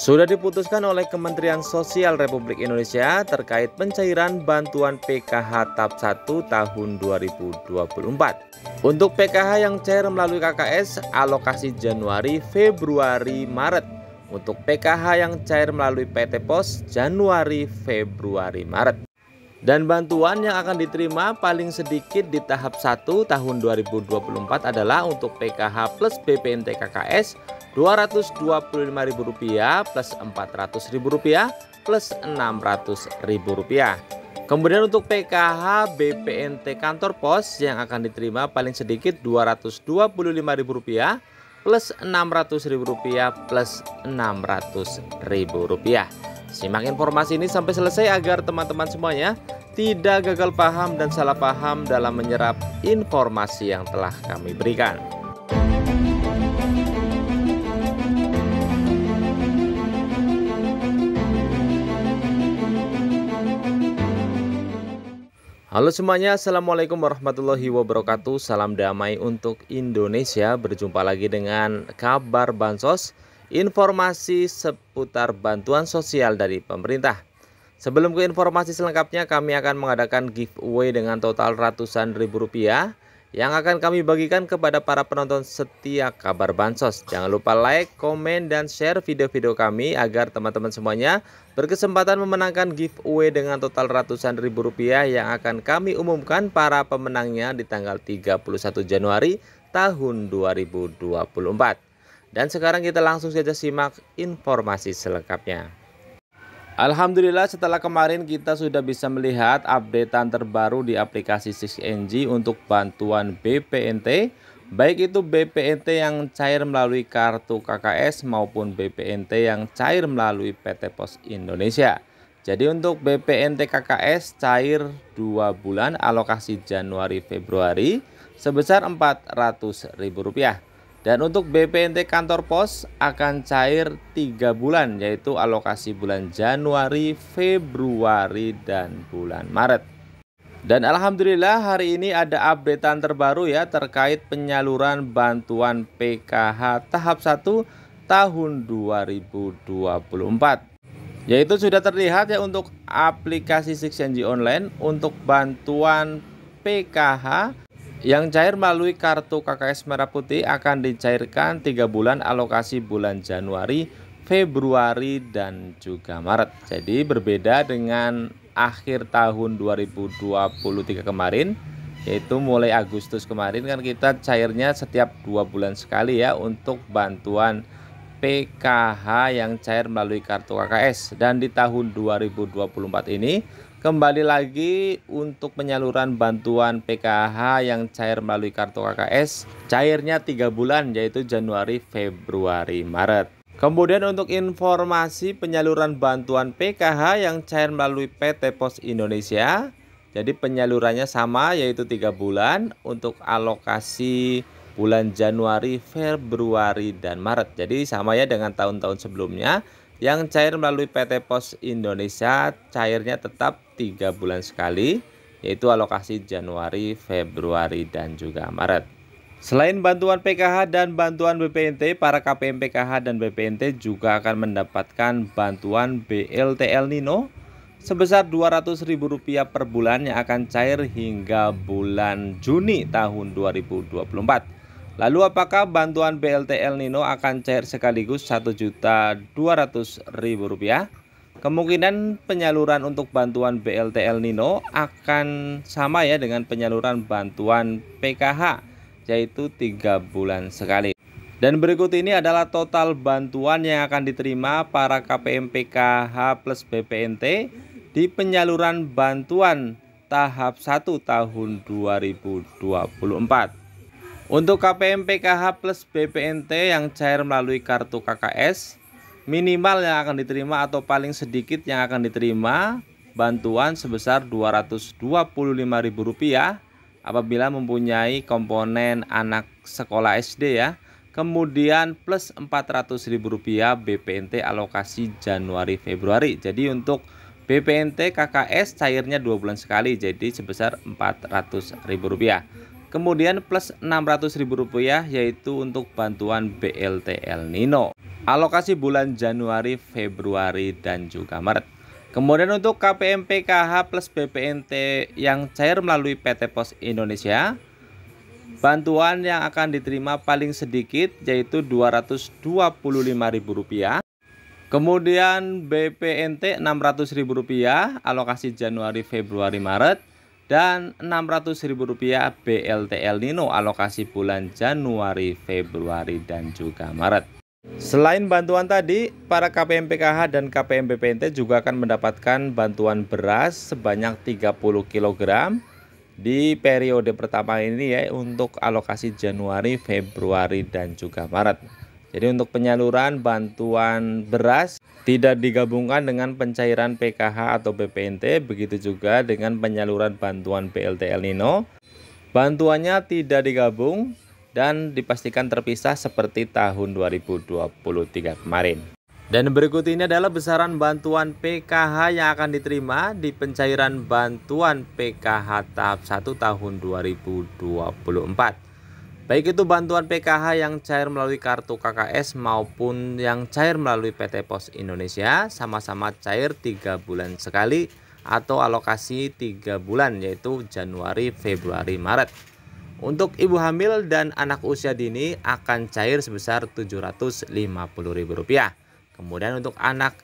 Sudah diputuskan oleh Kementerian Sosial Republik Indonesia terkait pencairan bantuan PKH TAP 1 tahun 2024. Untuk PKH yang cair melalui KKS, alokasi Januari, Februari, Maret. Untuk PKH yang cair melalui PT POS, Januari, Februari, Maret. Dan bantuan yang akan diterima paling sedikit di tahap 1 tahun 2024 adalah untuk PKH plus BPNT KKS Rp225.000 plus Rp400.000 plus Rp600.000. Kemudian untuk PKH BPNT kantor pos yang akan diterima paling sedikit Rp225.000 plus Rp600.000 plus Rp600.000. Simak informasi ini sampai selesai agar teman-teman semuanya tidak gagal paham dan salah paham dalam menyerap informasi yang telah kami berikan. Halo semuanya, Assalamualaikum warahmatullahi wabarakatuh Salam damai untuk Indonesia Berjumpa lagi dengan kabar Bansos Informasi seputar bantuan sosial dari pemerintah Sebelum ke informasi selengkapnya Kami akan mengadakan giveaway dengan total ratusan ribu rupiah yang akan kami bagikan kepada para penonton setia kabar bansos. Jangan lupa like, komen, dan share video-video kami agar teman-teman semuanya berkesempatan memenangkan giveaway dengan total ratusan ribu rupiah yang akan kami umumkan para pemenangnya di tanggal 31 Januari tahun 2024. Dan sekarang kita langsung saja simak informasi selengkapnya. Alhamdulillah setelah kemarin kita sudah bisa melihat updatean terbaru di aplikasi 6NG untuk bantuan BPNT Baik itu BPNT yang cair melalui kartu KKS maupun BPNT yang cair melalui PT Pos Indonesia. Jadi untuk BPNT KKS cair 2 bulan alokasi Januari Februari sebesar Rp400.000. Dan untuk BPNT kantor pos akan cair 3 bulan yaitu alokasi bulan Januari, Februari, dan bulan Maret. Dan alhamdulillah hari ini ada updatean terbaru ya terkait penyaluran bantuan PKH tahap 1 tahun 2024. Yaitu sudah terlihat ya untuk aplikasi 6 online untuk bantuan PKH yang cair melalui kartu KKS Merah Putih akan dicairkan 3 bulan alokasi bulan Januari, Februari, dan juga Maret. Jadi berbeda dengan akhir tahun 2023 kemarin, yaitu mulai Agustus kemarin kan kita cairnya setiap dua bulan sekali ya untuk bantuan PKH yang cair melalui kartu KKS dan di tahun 2024 ini Kembali lagi untuk penyaluran bantuan PKH yang cair melalui kartu KKS, cairnya 3 bulan yaitu Januari, Februari, Maret. Kemudian untuk informasi penyaluran bantuan PKH yang cair melalui PT Pos Indonesia, jadi penyalurannya sama yaitu 3 bulan untuk alokasi bulan Januari, Februari, dan Maret. Jadi sama ya dengan tahun-tahun sebelumnya yang cair melalui PT Pos Indonesia cairnya tetap tiga bulan sekali, yaitu alokasi Januari, Februari, dan juga Maret. Selain bantuan PKH dan bantuan BPNT, para KPM PKH dan BPNT juga akan mendapatkan bantuan BLT El Nino sebesar Rp200.000 per bulan yang akan cair hingga bulan Juni tahun 2024. Lalu apakah bantuan BLT El Nino akan cair sekaligus Rp1.200.000? Kemungkinan penyaluran untuk bantuan BLT El Nino akan sama ya dengan penyaluran bantuan PKH yaitu tiga bulan sekali. Dan berikut ini adalah total bantuan yang akan diterima para KPM PKH plus BPNT di penyaluran bantuan tahap 1 tahun 2024. Untuk KPM PKH plus BPNT yang cair melalui kartu KKS minimal yang akan diterima atau paling sedikit yang akan diterima bantuan sebesar Rp225.000 apabila mempunyai komponen anak sekolah SD ya. Kemudian plus Rp400.000 BPNT alokasi Januari Februari. Jadi untuk BPNT KKS cairnya dua bulan sekali jadi sebesar Rp400.000. Kemudian plus Rp600.000 yaitu untuk bantuan BLT El Nino alokasi bulan Januari, Februari, dan juga Maret. Kemudian untuk KPM PKH plus BPNT yang cair melalui PT Pos Indonesia, bantuan yang akan diterima paling sedikit yaitu Rp225.000. Kemudian BPNT Rp600.000 alokasi Januari, Februari, Maret dan Rp600.000 El Nino alokasi bulan Januari, Februari dan juga Maret. Selain bantuan tadi, para KPM PKH dan KPM BPNT juga akan mendapatkan bantuan beras sebanyak 30 kg di periode pertama ini ya untuk alokasi Januari, Februari dan juga Maret. Jadi untuk penyaluran bantuan beras tidak digabungkan dengan pencairan PKH atau BPNT, begitu juga dengan penyaluran bantuan PLT El Nino. Bantuannya tidak digabung, dan dipastikan terpisah seperti tahun 2023 kemarin. Dan berikut ini adalah besaran bantuan PKH yang akan diterima di pencairan bantuan PKH tahap 1 tahun 2024 baik itu bantuan PKH yang cair melalui kartu KKS maupun yang cair melalui PT Pos Indonesia sama-sama cair 3 bulan sekali atau alokasi 3 bulan yaitu Januari, Februari, Maret. Untuk ibu hamil dan anak usia dini akan cair sebesar Rp750.000. Kemudian untuk anak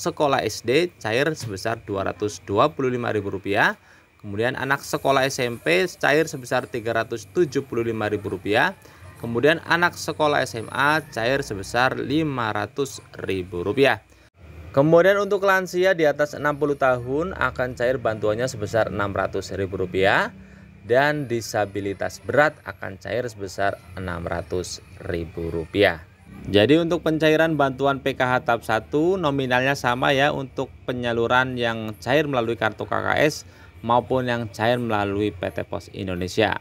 sekolah SD cair sebesar Rp225.000. Kemudian anak sekolah SMP cair sebesar Rp375.000. Kemudian anak sekolah SMA cair sebesar Rp500.000. Kemudian untuk lansia di atas 60 tahun akan cair bantuannya sebesar Rp600.000 dan disabilitas berat akan cair sebesar Rp600.000. Jadi untuk pencairan bantuan PKH tahap 1 nominalnya sama ya untuk penyaluran yang cair melalui kartu KKS maupun yang cair melalui PT Pos Indonesia.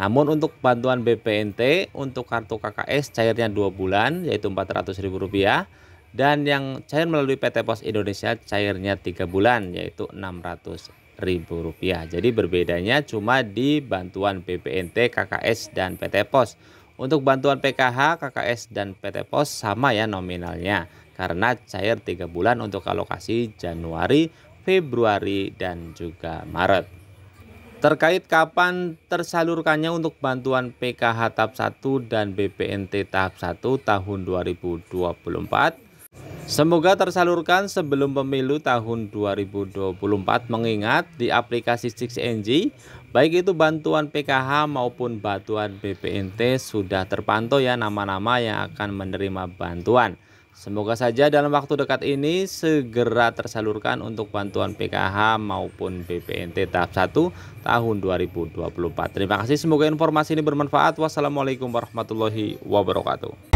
Namun untuk bantuan BPNT untuk kartu KKS cairnya 2 bulan yaitu Rp400.000 dan yang cair melalui PT Pos Indonesia cairnya 3 bulan yaitu rp Rp5.000. Jadi berbedanya cuma di bantuan BPNT, KKS, dan PT Pos. Untuk bantuan PKH, KKS, dan PT Pos sama ya nominalnya karena cair 3 bulan untuk alokasi Januari, Februari, dan juga Maret. Terkait kapan tersalurkannya untuk bantuan PKH tahap 1 dan BPNT tahap 1 tahun 2024, Semoga tersalurkan sebelum pemilu tahun 2024 mengingat di aplikasi 6NG baik itu bantuan PKH maupun bantuan BPNT sudah terpantau ya nama-nama yang akan menerima bantuan. Semoga saja dalam waktu dekat ini segera tersalurkan untuk bantuan PKH maupun BPNT tahap 1 tahun 2024. Terima kasih, semoga informasi ini bermanfaat. Wassalamualaikum warahmatullahi wabarakatuh.